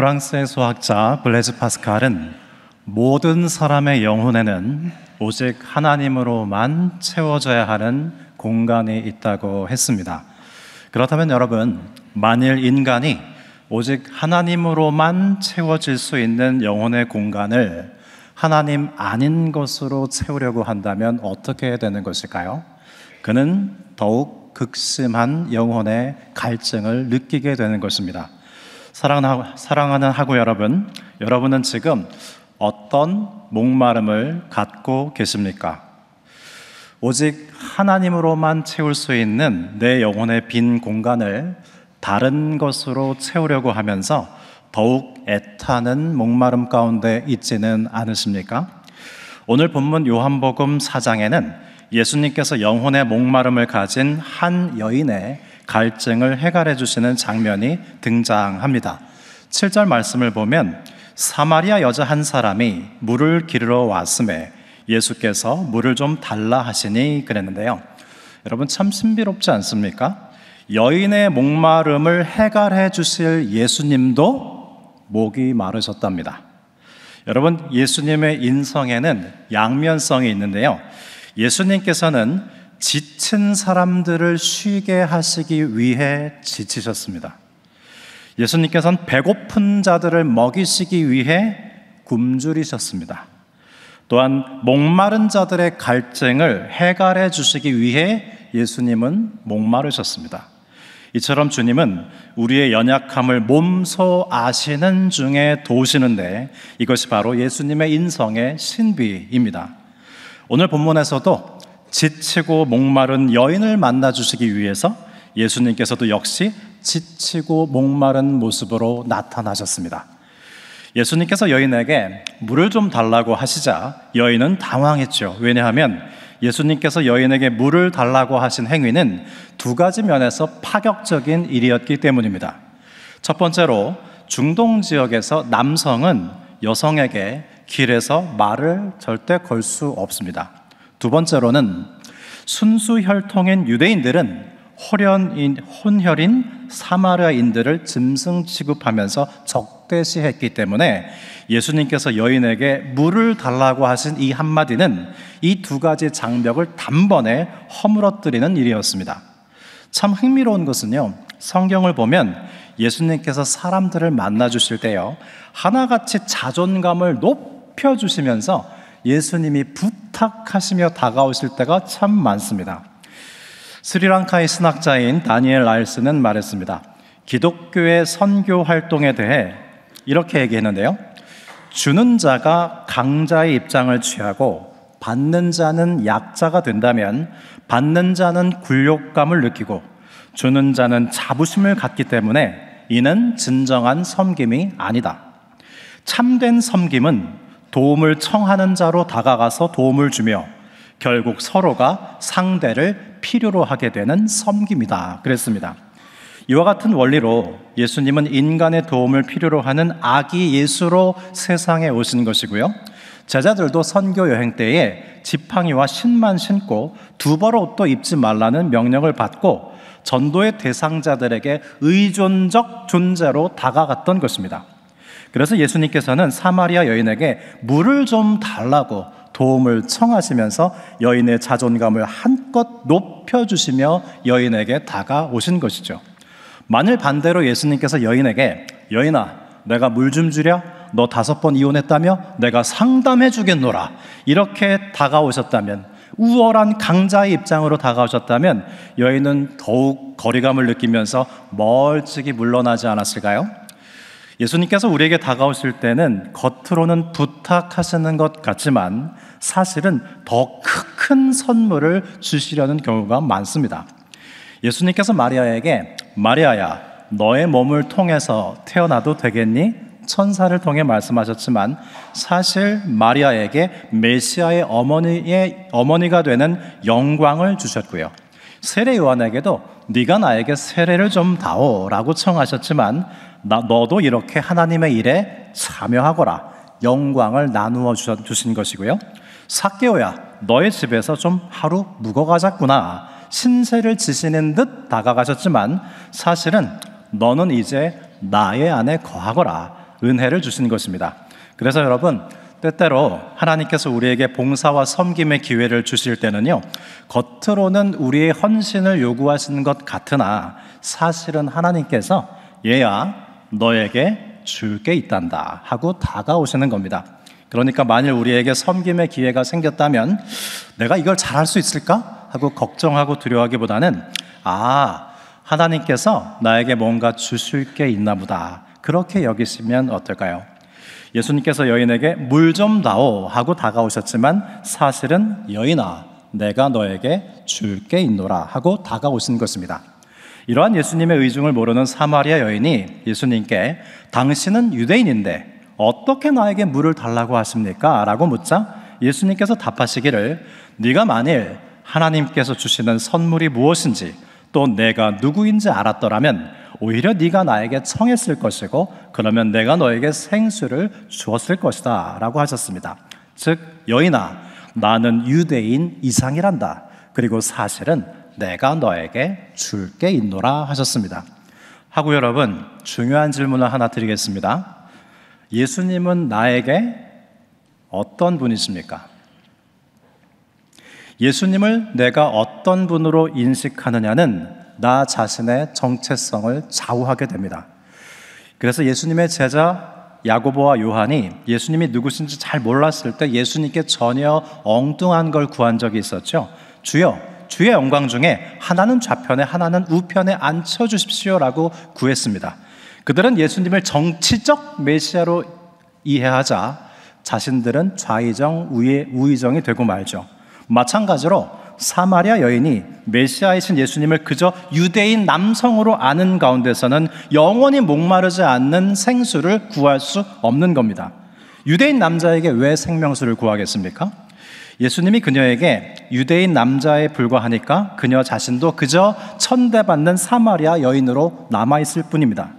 프랑스의 수학자 블레즈 파스칼은 모든 사람의 영혼에는 오직 하나님으로만 채워져야 하는 공간이 있다고 했습니다. 그렇다면 여러분, 만일 인간이 오직 하나님으로만 채워질 수 있는 영혼의 공간을 하나님 아닌 것으로 채우려고 한다면 어떻게 되는 것일까요? 그는 더욱 극심한 영혼의 갈증을 느끼게 되는 것입니다. 사랑하, 는 하고 여러분, 여러분은 지금 어떤 목마름을 갖고 계십니까? 오직 하나님으로만 채울 수 있는 내 영혼의 빈 공간을 다른 것으로 채우려고 하면서 더욱 애타는 목마름 가운데 있지는 않으십니까? 오늘 본문 요한복음 4장에는 예수님께서 영혼의 목마름을 가진 한 여인의 갈증을 해결해 주시는 장면이 등장합니다. 7절 말씀을 보면 사마리아 여자 한 사람이 물을 기르러 왔음에 예수께서 물을 좀 달라 하시니 그랬는데요. 여러분 참 신비롭지 않습니까? 여인의 목마름을 해결해 주실 예수님도 목이 마르셨답니다. 여러분 예수님의 인성에는 양면성이 있는데요. 예수님께서는 지친 사람들을 쉬게 하시기 위해 지치셨습니다. 예수님께서는 배고픈 자들을 먹이시기 위해 굶주리셨습니다. 또한 목마른 자들의 갈증을 해결해 주시기 위해 예수님은 목마르셨습니다. 이처럼 주님은 우리의 연약함을 몸소 아시는 중에 도우시는데 이것이 바로 예수님의 인성의 신비입니다. 오늘 본문에서도 지치고 목마른 여인을 만나 주시기 위해서 예수님께서도 역시 지치고 목마른 모습으로 나타나셨습니다. 예수님께서 여인에게 물을 좀 달라고 하시자 여인은 당황했죠. 왜냐하면 예수님께서 여인에게 물을 달라고 하신 행위는 두 가지 면에서 파격적인 일이었기 때문입니다. 첫 번째로 중동 지역에서 남성은 여성에게 길에서 말을 절대 걸 수 없습니다. 두 번째로는 순수 혈통인 유대인들은 혼연인 혼혈인 사마리아인들을 짐승 취급하면서 적대시했기 때문에 예수님께서 여인에게 물을 달라고 하신 이 한마디는 이 두 가지 장벽을 단번에 허물어뜨리는 일이었습니다. 참 흥미로운 것은요, 성경을 보면 예수님께서 사람들을 만나주실 때요, 하나같이 자존감을 높여주시면서 예수님이 부 탁하시며 다가오실 때가 참 많습니다. 스리랑카의 신학자인 다니엘 라일스는 말했습니다. 기독교의 선교 활동에 대해 이렇게 얘기했는데요. 주는 자가 강자의 입장을 취하고 받는 자는 약자가 된다면 받는 자는 굴욕감을 느끼고 주는 자는 자부심을 갖기 때문에 이는 진정한 섬김이 아니다. 참된 섬김은 도움을 청하는 자로 다가가서 도움을 주며 결국 서로가 상대를 필요로 하게 되는 섬김이다. 그랬습니다. 이와 같은 원리로 예수님은 인간의 도움을 필요로 하는 아기 예수로 세상에 오신 것이고요. 제자들도 선교 여행 때에 지팡이와 신만 신고 두 벌 옷도 입지 말라는 명령을 받고 전도의 대상자들에게 의존적 존재로 다가갔던 것입니다. 그래서 예수님께서는 사마리아 여인에게 물을 좀 달라고 도움을 청하시면서 여인의 자존감을 한껏 높여주시며 여인에게 다가오신 것이죠. 만일 반대로 예수님께서 여인에게 여인아, 내가 물 좀 주랴? 너 다섯 번 이혼했다며? 내가 상담해 주겠노라. 이렇게 다가오셨다면 우월한 강자의 입장으로 다가오셨다면 여인은 더욱 거리감을 느끼면서 멀찍이 물러나지 않았을까요? 예수님께서 우리에게 다가오실 때는 겉으로는 부탁하시는 것 같지만 사실은 더 큰 선물을 주시려는 경우가 많습니다. 예수님께서 마리아에게 마리아야 너의 몸을 통해서 태어나도 되겠니? 천사를 통해 말씀하셨지만 사실 마리아에게 메시아의 어머니의 어머니가 되는 영광을 주셨고요. 세례 요한에게도 네가 나에게 세례를 좀 다오라고 청하셨지만 너도 이렇게 하나님의 일에 참여하거라. 영광을 나누어 주신 것이고요. 사케오야, 너의 집에서 좀 하루 묵어가자꾸나. 신세를 지시는 듯 다가가셨지만 사실은 너는 이제 나의 안에 거하거라. 은혜를 주신 것입니다. 그래서 여러분, 때때로 하나님께서 우리에게 봉사와 섬김의 기회를 주실 때는요, 겉으로는 우리의 헌신을 요구하시는 것 같으나 사실은 하나님께서 얘야, 너에게 줄 게 있단다 하고 다가오시는 겁니다. 그러니까 만일 우리에게 섬김의 기회가 생겼다면 내가 이걸 잘할 수 있을까 하고 걱정하고 두려워하기보다는 아 하나님께서 나에게 뭔가 주실 게 있나 보다 그렇게 여기시면 어떨까요? 예수님께서 여인에게 물 좀 나오 하고 다가오셨지만 사실은 여인아 내가 너에게 줄 게 있노라 하고 다가오신 것입니다. 이러한 예수님의 의중을 모르는 사마리아 여인이 예수님께 당신은 유대인인데 어떻게 나에게 물을 달라고 하십니까? 라고 묻자 예수님께서 답하시기를 네가 만일 하나님께서 주시는 선물이 무엇인지 또 내가 누구인지 알았더라면 오히려 네가 나에게 청했을 것이고 그러면 내가 너에게 생수를 주었을 것이다라고 하셨습니다. 즉 여인아 나는 유대인 이상이란다. 그리고 사실은 내가 너에게 줄게 있노라 하셨습니다. 하고 여러분 중요한 질문을 하나 드리겠습니다. 예수님은 나에게 어떤 분이십니까? 예수님을 내가 어떤 분으로 인식하느냐는 나 자신의 정체성을 좌우하게 됩니다. 그래서 예수님의 제자 야고보와 요한이 예수님이 누구신지 잘 몰랐을 때 예수님께 전혀 엉뚱한 걸 구한 적이 있었죠. 주여, 주의 영광 중에 하나는 좌편에 하나는 우편에 앉혀 주십시오라고 구했습니다. 그들은 예수님을 정치적 메시아로 이해하자 자신들은 좌의정 우의정이 되고 말죠. 마찬가지로 사마리아 여인이 메시아이신 예수님을 그저 유대인 남성으로 아는 가운데서는 영원히 목마르지 않는 생수를 구할 수 없는 겁니다. 유대인 남자에게 왜 생명수를 구하겠습니까? 예수님이 그녀에게 유대인 남자에 불과하니까 그녀 자신도 그저 천대받는 사마리아 여인으로 남아있을 뿐입니다.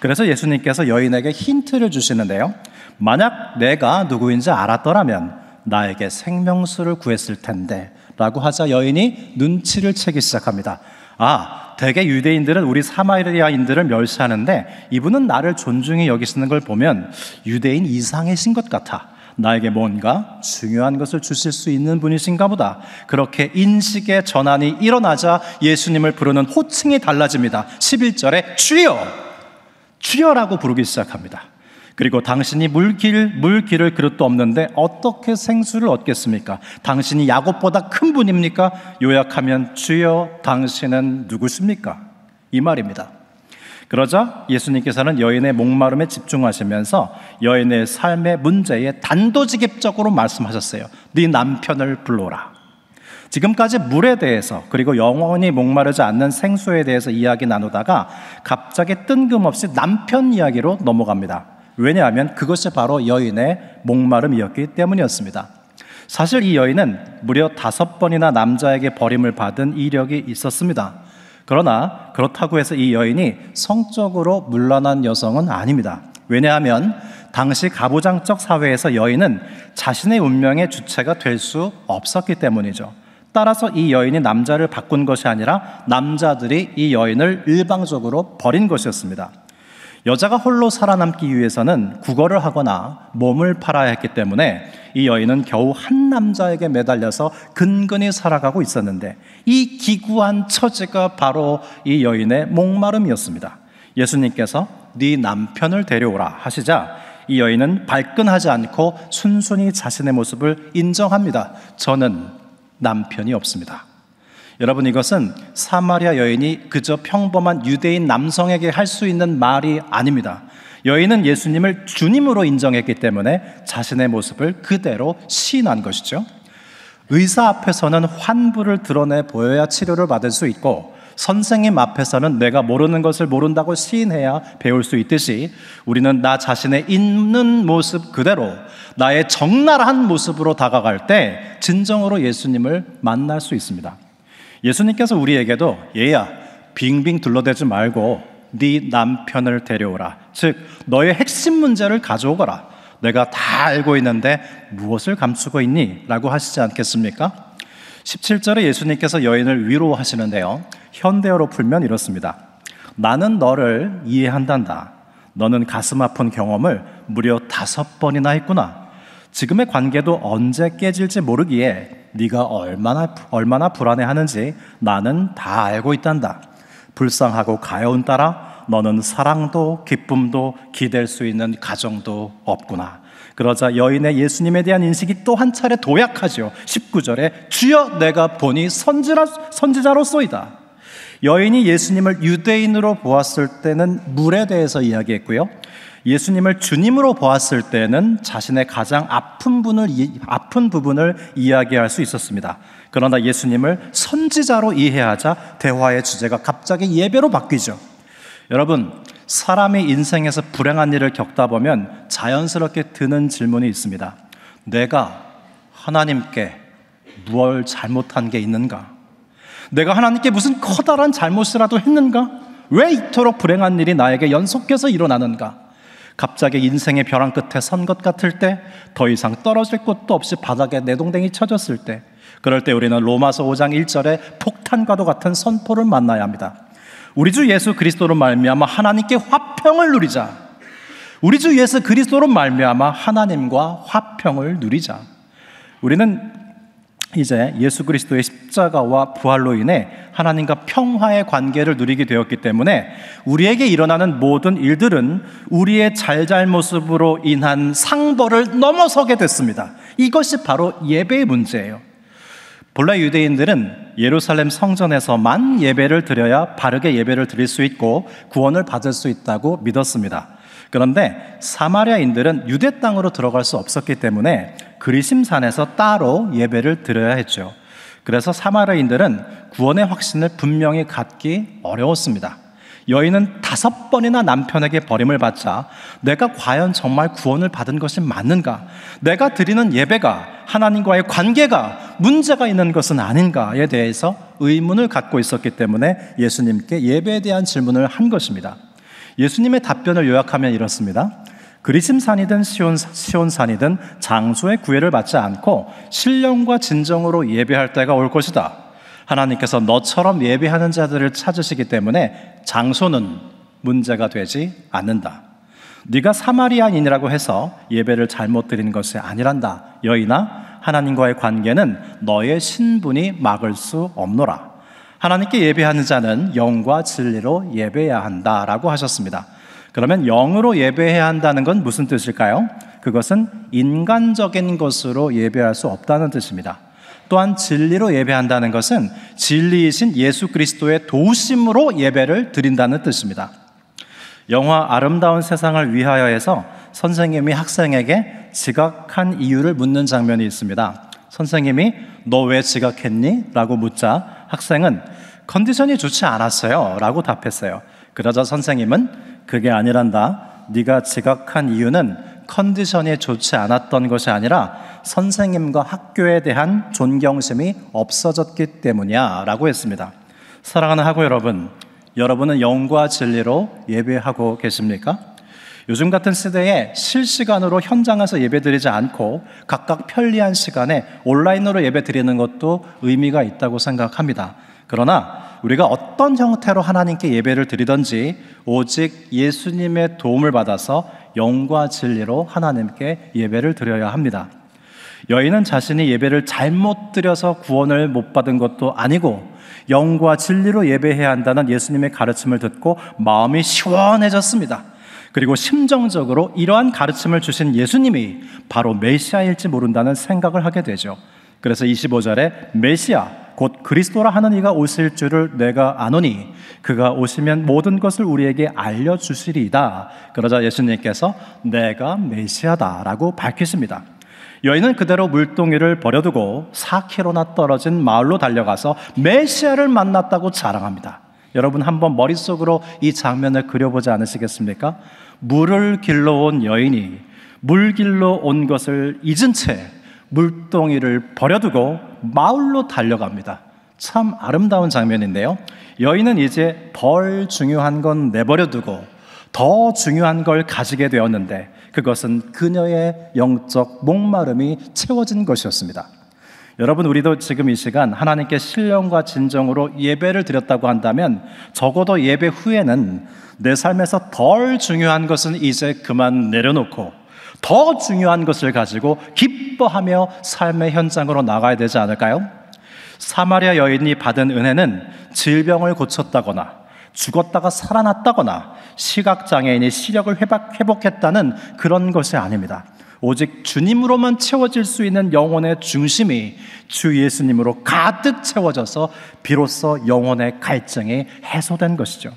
그래서 예수님께서 여인에게 힌트를 주시는데요. 만약 내가 누구인지 알았더라면 나에게 생명수를 구했을 텐데 라고 하자 여인이 눈치를 채기 시작합니다. 아, 대개 유대인들은 우리 사마리아인들을 멸시하는데 이분은 나를 존중히 여기시는 걸 보면 유대인 이상이신 것 같아. 나에게 뭔가 중요한 것을 주실 수 있는 분이신가 보다. 그렇게 인식의 전환이 일어나자 예수님을 부르는 호칭이 달라집니다. 11절에 주여! 주여라고 부르기 시작합니다. 그리고 당신이 물길, 물길을 그릇도 없는데 어떻게 생수를 얻겠습니까? 당신이 야곱보다 큰 분입니까? 요약하면 주여 당신은 누구십니까? 이 말입니다. 그러자 예수님께서는 여인의 목마름에 집중하시면서 여인의 삶의 문제에 단도직입적으로 말씀하셨어요. 네 남편을 불러라. 지금까지 물에 대해서 그리고 영원히 목마르지 않는 생수에 대해서 이야기 나누다가 갑자기 뜬금없이 남편 이야기로 넘어갑니다. 왜냐하면 그것이 바로 여인의 목마름이었기 때문이었습니다. 사실 이 여인은 무려 다섯 번이나 남자에게 버림을 받은 이력이 있었습니다. 그러나 그렇다고 해서 이 여인이 성적으로 물란한 여성은 아닙니다. 왜냐하면 당시 가부장적 사회에서 여인은 자신의 운명의 주체가 될 수 없었기 때문이죠. 따라서 이 여인이 남자를 바꾼 것이 아니라 남자들이 이 여인을 일방적으로 버린 것이었습니다. 여자가 홀로 살아남기 위해서는 구걸을 하거나 몸을 팔아야 했기 때문에 이 여인은 겨우 한 남자에게 매달려서 근근히 살아가고 있었는데 이 기구한 처지가 바로 이 여인의 목마름이었습니다. 예수님께서 네 남편을 데려오라 하시자 이 여인은 발끈하지 않고 순순히 자신의 모습을 인정합니다. 저는 남편이 없습니다. 여러분 이것은 사마리아 여인이 그저 평범한 유대인 남성에게 할 수 있는 말이 아닙니다. 여인은 예수님을 주님으로 인정했기 때문에 자신의 모습을 그대로 시인한 것이죠. 의사 앞에서는 환부를 드러내 보여야 치료를 받을 수 있고 선생님 앞에서는 내가 모르는 것을 모른다고 시인해야 배울 수 있듯이 우리는 나 자신의 있는 모습 그대로 나의 적나라한 모습으로 다가갈 때 진정으로 예수님을 만날 수 있습니다. 예수님께서 우리에게도 얘야 빙빙 둘러대지 말고 네 남편을 데려오라. 즉 너의 핵심 문제를 가져오거라. 내가 다 알고 있는데 무엇을 감추고 있니? 라고 하시지 않겠습니까? 17절에 예수님께서 여인을 위로하시는데요. 현대어로 풀면 이렇습니다. 나는 너를 이해한단다. 너는 가슴 아픈 경험을 무려 다섯 번이나 했구나. 지금의 관계도 언제 깨질지 모르기에 네가 얼마나 얼마나 불안해하는지 나는 다 알고 있단다. 불쌍하고 가여운 따라 너는 사랑도 기쁨도 기댈 수 있는 가정도 없구나. 그러자 여인의 예수님에 대한 인식이 또 한 차례 도약하지 19절에 주여 내가 보니 선지라, 선지자로소이다. 여인이 예수님을 유대인으로 보았을 때는 물에 대해서 이야기했고요. 예수님을 주님으로 보았을 때는 자신의 가장 아픈 분을 아픈 부분을 이야기할 수 있었습니다. 그러나 예수님을 선지자로 이해하자 대화의 주제가 갑자기 예배로 바뀌죠. 여러분, 사람이 인생에서 불행한 일을 겪다 보면 자연스럽게 드는 질문이 있습니다. 내가 하나님께 무얼 잘못한 게 있는가? 내가 하나님께 무슨 커다란 잘못이라도 했는가? 왜 이토록 불행한 일이 나에게 연속해서 일어나는가? 갑자기 인생의 벼랑 끝에 선 것 같을 때, 더 이상 떨어질 곳도 없이 바닥에 내동댕이 쳐졌을 때, 그럴 때 우리는 로마서 5장 1절에 폭탄과도 같은 선포를 만나야 합니다. 우리 주 예수 그리스도로 말미암아 하나님께 화평을 누리자. 우리 주 예수 그리스도로 말미암아 하나님과 화평을 누리자. 우리는 이제 예수 그리스도의 십자가와 부활로 인해 하나님과 평화의 관계를 누리게 되었기 때문에 우리에게 일어나는 모든 일들은 우리의 잘잘못으로 인한 상벌을 넘어서게 됐습니다. 이것이 바로 예배의 문제예요. 본래 유대인들은 예루살렘 성전에서만 예배를 드려야 바르게 예배를 드릴 수 있고 구원을 받을 수 있다고 믿었습니다. 그런데 사마리아인들은 유대 땅으로 들어갈 수 없었기 때문에 그리심산에서 따로 예배를 드려야 했죠. 그래서 사마리아인들은 구원의 확신을 분명히 갖기 어려웠습니다. 여인은 다섯 번이나 남편에게 버림을 받자 내가 과연 정말 구원을 받은 것이 맞는가? 내가 드리는 예배가 하나님과의 관계가 문제가 있는 것은 아닌가에 대해서 의문을 갖고 있었기 때문에 예수님께 예배에 대한 질문을 한 것입니다. 예수님의 답변을 요약하면 이렇습니다. 그리심산이든 시온산이든 장소의 구애를 받지 않고 신령과 진정으로 예배할 때가 올 것이다. 하나님께서 너처럼 예배하는 자들을 찾으시기 때문에 장소는 문제가 되지 않는다. 네가 사마리아인이라고 해서 예배를 잘못 드리 것이 아니란다. 여인아 하나님과의 관계는 너의 신분이 막을 수 없노라. 하나님께 예배하는 자는 영과 진리로 예배해야 한다라고 하셨습니다. 그러면 영으로 예배해야 한다는 건 무슨 뜻일까요? 그것은 인간적인 것으로 예배할 수 없다는 뜻입니다. 또한 진리로 예배한다는 것은 진리이신 예수 그리스도의 도심으로 우 예배를 드린다는 뜻입니다. 영화 아름다운 세상을 위하여에서 선생님이 학생에게 지각한 이유를 묻는 장면이 있습니다. 선생님이 너 왜 지각했니? 라고 묻자 학생은 컨디션이 좋지 않았어요. 라고 답했어요. 그러자 선생님은 그게 아니란다. 네가 지각한 이유는 컨디션이 좋지 않았던 것이 아니라 선생님과 학교에 대한 존경심이 없어졌기 때문이야라고 했습니다. 사랑하는 학우 여러분, 여러분은 영과 진리로 예배하고 계십니까? 요즘 같은 시대에 실시간으로 현장에서 예배드리지 않고 각각 편리한 시간에 온라인으로 예배드리는 것도 의미가 있다고 생각합니다. 그러나 우리가 어떤 형태로 하나님께 예배를 드리든지 오직 예수님의 도움을 받아서 영과 진리로 하나님께 예배를 드려야 합니다. 여인은 자신이 예배를 잘못 드려서 구원을 못 받은 것도 아니고 영과 진리로 예배해야 한다는 예수님의 가르침을 듣고 마음이 시원해졌습니다. 그리고 심정적으로 이러한 가르침을 주신 예수님이 바로 메시아일지 모른다는 생각을 하게 되죠. 그래서 25절에 메시아, 곧 그리스도라 하는 이가 오실 줄을 내가 아노니 그가 오시면 모든 것을 우리에게 알려 주시리이다. 그러자 예수님께서 내가 메시아다라고 밝히십니다. 여인은 그대로 물동이를 버려두고 4km나 떨어진 마을로 달려가서 메시아를 만났다고 자랑합니다. 여러분 한번 머릿속으로 이 장면을 그려보지 않으시겠습니까? 물을 길러 온 여인이 물길로 온 것을 잊은 채 물동이를 버려두고 마을로 달려갑니다. 참 아름다운 장면인데요. 여인은 이제 덜 중요한 건 내버려두고 더 중요한 걸 가지게 되었는데 그것은 그녀의 영적 목마름이 채워진 것이었습니다. 여러분, 우리도 지금 이 시간 하나님께 신령과 진정으로 예배를 드렸다고 한다면 적어도 예배 후에는 내 삶에서 덜 중요한 것은 이제 그만 내려놓고 더 중요한 것을 가지고 기뻐하며 삶의 현장으로 나가야 되지 않을까요? 사마리아 여인이 받은 은혜는 질병을 고쳤다거나 죽었다가 살아났다거나 시각장애인이 시력을 회복, 했다는 그런 것이 아닙니다. 오직 주님으로만 채워질 수 있는 영혼의 중심이 주 예수님으로 가득 채워져서 비로소 영혼의 갈증이 해소된 것이죠.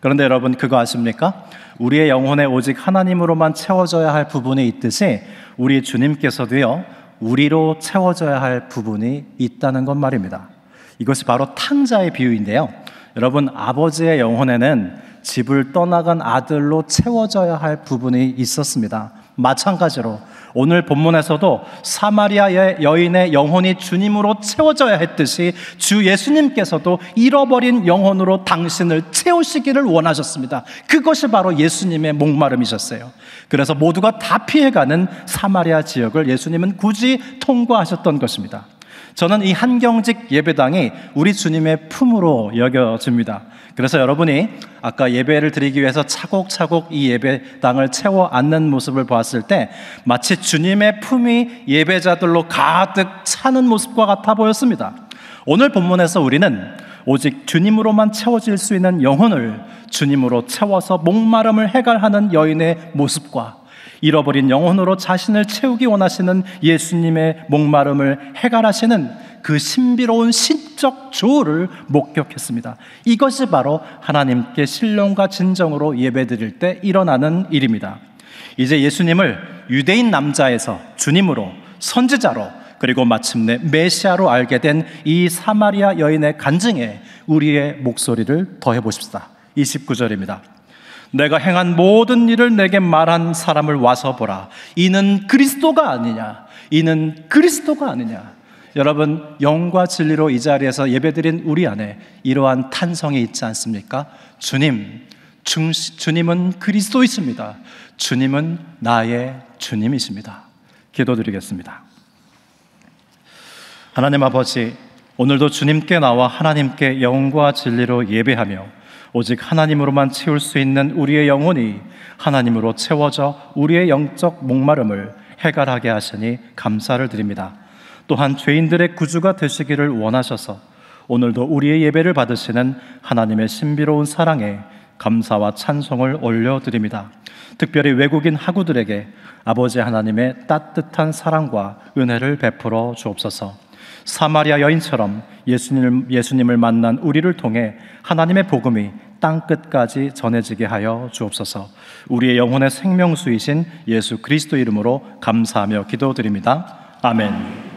그런데 여러분 그거 아십니까? 우리의 영혼에 오직 하나님으로만 채워져야 할 부분이 있듯이 우리 주님께서도요, 우리로 채워져야 할 부분이 있다는 것 말입니다. 이것이 바로 탕자의 비유인데요. 여러분, 아버지의 영혼에는 집을 떠나간 아들로 채워져야 할 부분이 있었습니다. 마찬가지로 오늘 본문에서도 사마리아의 여인의 영혼이 주님으로 채워져야 했듯이 주 예수님께서도 잃어버린 영혼으로 당신을 채우시기를 원하셨습니다. 그것이 바로 예수님의 목마름이셨어요. 그래서 모두가 다 피해가는 사마리아 지역을 예수님은 굳이 통과하셨던 것입니다. 저는 이 한경직 예배당이 우리 주님의 품으로 여겨집니다. 그래서 여러분이 아까 예배를 드리기 위해서 차곡차곡 이 예배당을 채워 앉는 모습을 보았을 때 마치 주님의 품이 예배자들로 가득 차는 모습과 같아 보였습니다. 오늘 본문에서 우리는 오직 주님으로만 채워질 수 있는 영혼을 주님으로 채워서 목마름을 해결하는 여인의 모습과 잃어버린 영혼으로 자신을 채우기 원하시는 예수님의 목마름을 해갈하시는그 신비로운 신적 조를 목격했습니다. 이것이 바로 하나님께 신령과 진정으로 예배드릴 때 일어나는 일입니다. 이제 예수님을 유대인 남자에서 주님으로 선지자로 그리고 마침내 메시아로 알게 된 이 사마리아 여인의 간증에 우리의 목소리를 더해 보십시다. 29절입니다. 내가 행한 모든 일을 내게 말한 사람을 와서 보라. 이는 그리스도가 아니냐. 이는 그리스도가 아니냐. 여러분, 영과 진리로 이 자리에서 예배드린 우리 안에 이러한 탄성이 있지 않습니까? 주님, 중, 주님은 그리스도이십니다. 주님은 나의 주님이십니다. 기도드리겠습니다. 하나님 아버지, 오늘도 주님께 나와 하나님께 영과 진리로 예배하며 오직 하나님으로만 채울 수 있는 우리의 영혼이 하나님으로 채워져 우리의 영적 목마름을 해결하게 하시니 감사를 드립니다. 또한 죄인들의 구주가 되시기를 원하셔서 오늘도 우리의 예배를 받으시는 하나님의 신비로운 사랑에 감사와 찬송을 올려드립니다. 특별히 외국인 학우들에게 아버지 하나님의 따뜻한 사랑과 은혜를 베풀어 주옵소서. 사마리아 여인처럼 예수님을, 예수님을 만난 우리를 통해 하나님의 복음이 땅끝까지 전해지게 하여 주옵소서. 우리의 영혼의 생명수이신 예수 그리스도 이름으로 감사하며 기도드립니다. 아멘.